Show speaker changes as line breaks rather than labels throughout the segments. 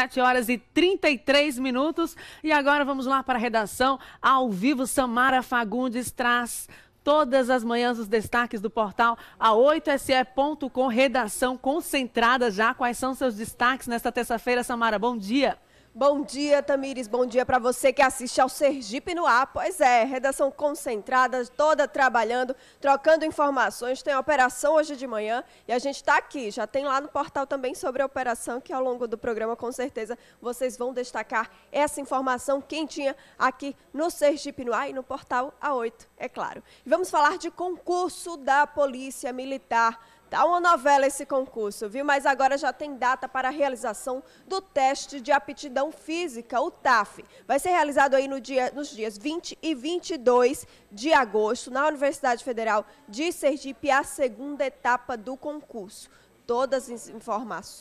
7 horas e 33 minutos. E agora vamos lá para a redação. Ao vivo, Samara Fagundes traz todas as manhãs os destaques do portal a8se.com. Redação concentrada já. Quais são seus destaques nesta terça-feira, Samara?
Bom dia. Bom dia, Tamires. Bom dia para você que assiste ao Sergipe no Ar. Pois é, redação concentrada, toda trabalhando, trocando informações. Tem a operação hoje de manhã e a gente está aqui. Já tem lá no portal também sobre a operação, que ao longo do programa, com certeza, vocês vão destacar essa informação quentinha aqui no Sergipe no Ar e no portal A8, é claro. vamos falar de concurso da Polícia Militar. Tá uma novela esse concurso, viu? Mas agora já tem data para a realização do teste de aptidão física, o TAF. Vai ser realizado aí no dia, nos dias 20 e 22 de agosto na Universidade Federal de Sergipe, a segunda etapa do concurso todas,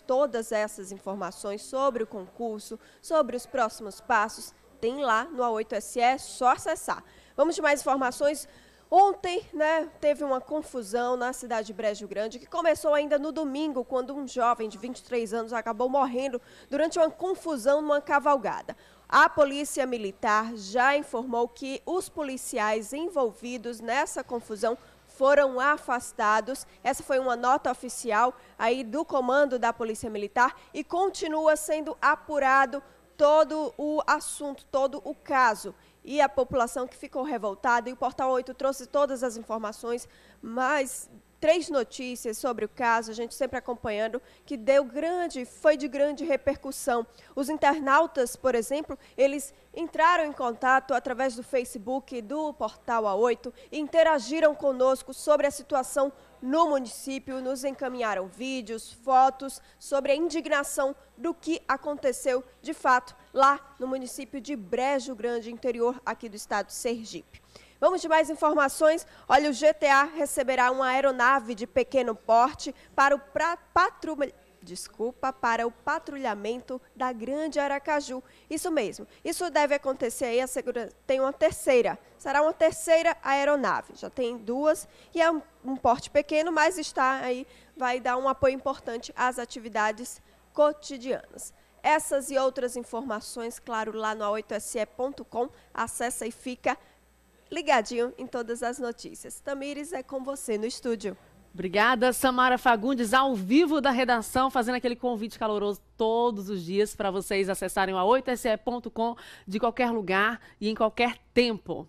todas essas informações sobre o concurso, sobre os próximos passos, tem lá no A8SE, é só acessar. Vamos de mais informações. Ontem, né, teve uma confusão na cidade de Brejo Grande, que começou ainda no domingo, quando um jovem de 23 anos acabou morrendo durante uma confusão numa cavalgada. A polícia militar já informou que os policiais envolvidos nessa confusão foram afastados. Essa foi uma nota oficial aí do comando da Polícia Militar e continua sendo apurado todo o assunto, todo o caso e a população que ficou revoltada. E o Portal 8 trouxe todas as informações, mas três notícias sobre o caso, a gente sempre acompanhando, que deu grande, foi de grande repercussão. Os internautas, por exemplo, eles entraram em contato através do Facebook do Portal A8 e interagiram conosco sobre a situação no município, nos encaminharam vídeos, fotos sobre a indignação do que aconteceu de fato lá no município de Brejo Grande, interior aqui do estado de Sergipe. Vamos de mais informações? Olha, o GTA receberá uma aeronave de pequeno porte para o patrulhamento desculpa, para o patrulhamento da Grande Aracaju. Isso mesmo. Isso deve acontecer aí, a segura... tem uma terceira. Será uma terceira aeronave. Já tem duas e é um, um porte pequeno, mas está aí, vai dar um apoio importante às atividades cotidianas. Essas e outras informações, claro, lá no a8se.com. Acessa e fica ligadinho em todas as notícias. Tamires, é com você no estúdio. Obrigada,
Samara Fagundes, ao vivo da redação, fazendo aquele convite caloroso todos os dias para vocês acessarem a 8se.com de qualquer lugar e em qualquer tempo.